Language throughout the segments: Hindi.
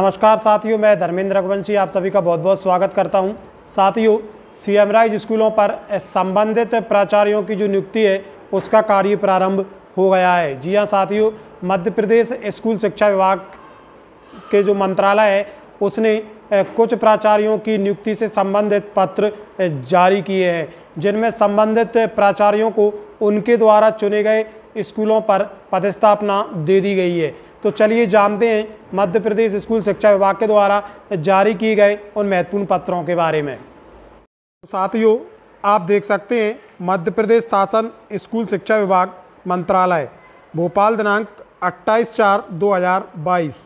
नमस्कार साथियों मैं धर्मेंद्र रघुवंशी आप सभी का बहुत बहुत स्वागत करता हूं साथियों सी एम स्कूलों पर संबंधित प्राचार्यों की जो नियुक्ति है उसका कार्य प्रारंभ हो गया है जी हां साथियों मध्य प्रदेश स्कूल शिक्षा विभाग के जो मंत्रालय है उसने कुछ प्राचार्यों की नियुक्ति से संबंधित पत्र जारी किए हैं जिनमें संबंधित प्राचार्यों को उनके द्वारा चुने गए स्कूलों पर पदस्थापना दे दी गई है तो चलिए जानते हैं मध्य प्रदेश स्कूल शिक्षा विभाग के द्वारा जारी किए गए उन महत्वपूर्ण पत्रों के बारे में तो साथियों आप देख सकते हैं मध्य प्रदेश शासन स्कूल शिक्षा विभाग मंत्रालय भोपाल दिनांक 28 चार 2022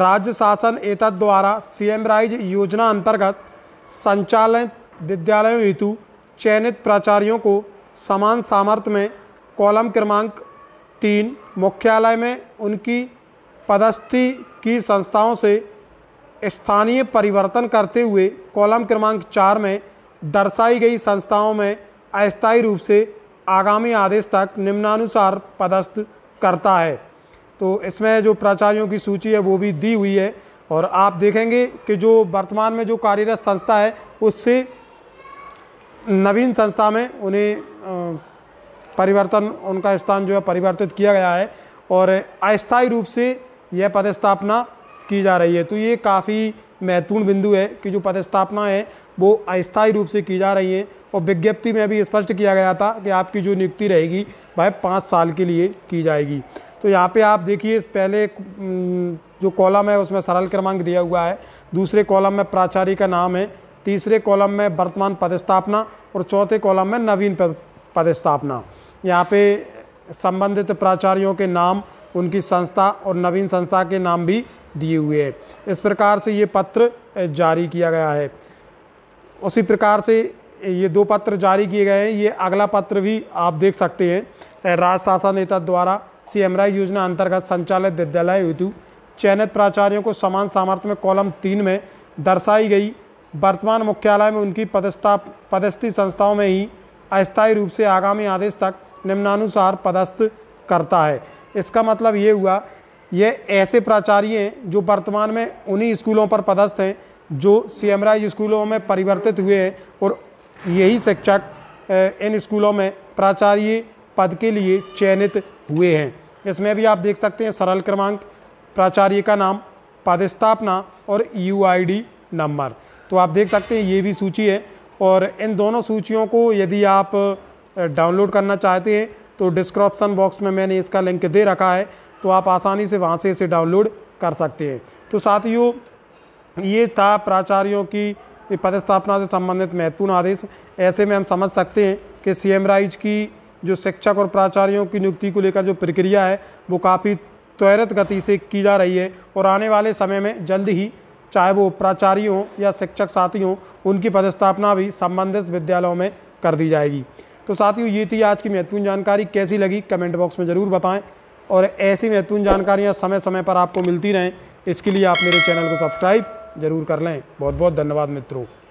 राज्य शासन एतद द्वारा सीएम राइज योजना अंतर्गत संचालित विद्यालयों हेतु चयनित प्राचार्यों को समान सामर्थ्य में कॉलम क्रमांक तीन मुख्यालय में उनकी पदस्थी की संस्थाओं से स्थानीय परिवर्तन करते हुए कॉलम क्रमांक चार में दर्शाई गई संस्थाओं में अस्थायी रूप से आगामी आदेश तक निम्नानुसार पदस्थ करता है तो इसमें जो प्राचार्यों की सूची है वो भी दी हुई है और आप देखेंगे कि जो वर्तमान में जो कार्यरत संस्था है उससे नवीन संस्था में उन्हें परिवर्तन उनका स्थान जो है परिवर्तित किया गया है और अस्थायी रूप से यह पदस्थापना की जा रही है तो ये काफ़ी महत्वपूर्ण बिंदु है कि जो पदस्थापना है वो अस्थायी रूप से की जा रही है और विज्ञप्ति में भी स्पष्ट किया गया था कि आपकी जो नियुक्ति रहेगी वह पाँच साल के लिए की जाएगी तो यहाँ पे आप देखिए पहले जो कॉलम है उसमें सरल क्रमांक दिया हुआ है दूसरे कॉलम में प्राचार्य का नाम है तीसरे कॉलम में वर्तमान पदस्थापना और चौथे कॉलम में नवीन पद पदस्थापना यहाँ पे संबंधित प्राचार्यों के नाम उनकी संस्था और नवीन संस्था के नाम भी दिए हुए हैं इस प्रकार से ये पत्र जारी किया गया है उसी प्रकार से ये दो पत्र जारी किए गए हैं ये अगला पत्र भी आप देख सकते हैं राज शासन नेता द्वारा सी योजना अंतर्गत संचालित विद्यालय हेतु चयनित प्राचार्यों को समान सामर्थ्य में कॉलम तीन में दर्शाई गई वर्तमान मुख्यालय में उनकी पदस्था पदस्थी संस्थाओं में ही अस्थायी रूप से आगामी आदेश तक निम्नानुसार पदस्थ करता है इसका मतलब ये हुआ ये ऐसे प्राचार्य हैं जो वर्तमान में उन्हीं स्कूलों पर पदस्थ हैं जो सी स्कूलों में परिवर्तित हुए हैं और यही शिक्षक इन स्कूलों में प्राचार्य पद के लिए चयनित हुए हैं इसमें भी आप देख सकते हैं सरल क्रमांक प्राचार्य का नाम पदस्थापना और डी नंबर तो आप देख सकते हैं ये भी सूची है और इन दोनों सूचियों को यदि आप डाउनलोड करना चाहते हैं तो डिस्क्रिप्सन बॉक्स में मैंने इसका लिंक दे रखा है तो आप आसानी से वहाँ से इसे डाउनलोड कर सकते हैं तो साथियों ये था प्राचार्यों की पदस्थापना से संबंधित महत्वपूर्ण आदेश ऐसे में हम समझ सकते हैं कि सी एम राइज की जो शिक्षक और प्राचार्यों की नियुक्ति को लेकर जो प्रक्रिया है वो काफ़ी त्वरित गति से की जा रही है और आने वाले समय में जल्द ही चाहे वो प्राचार्य हों या शिक्षक साथी हों उनकी पदस्थापना भी संबंधित विद्यालयों में कर दी जाएगी तो साथियों ये थी आज की महत्वपूर्ण जानकारी कैसी लगी कमेंट बॉक्स में ज़रूर बताएं और ऐसी महत्वपूर्ण जानकारियाँ समय समय पर आपको मिलती रहें इसके लिए आप मेरे चैनल को सब्सक्राइब जरूर कर लें बहुत बहुत धन्यवाद मित्रों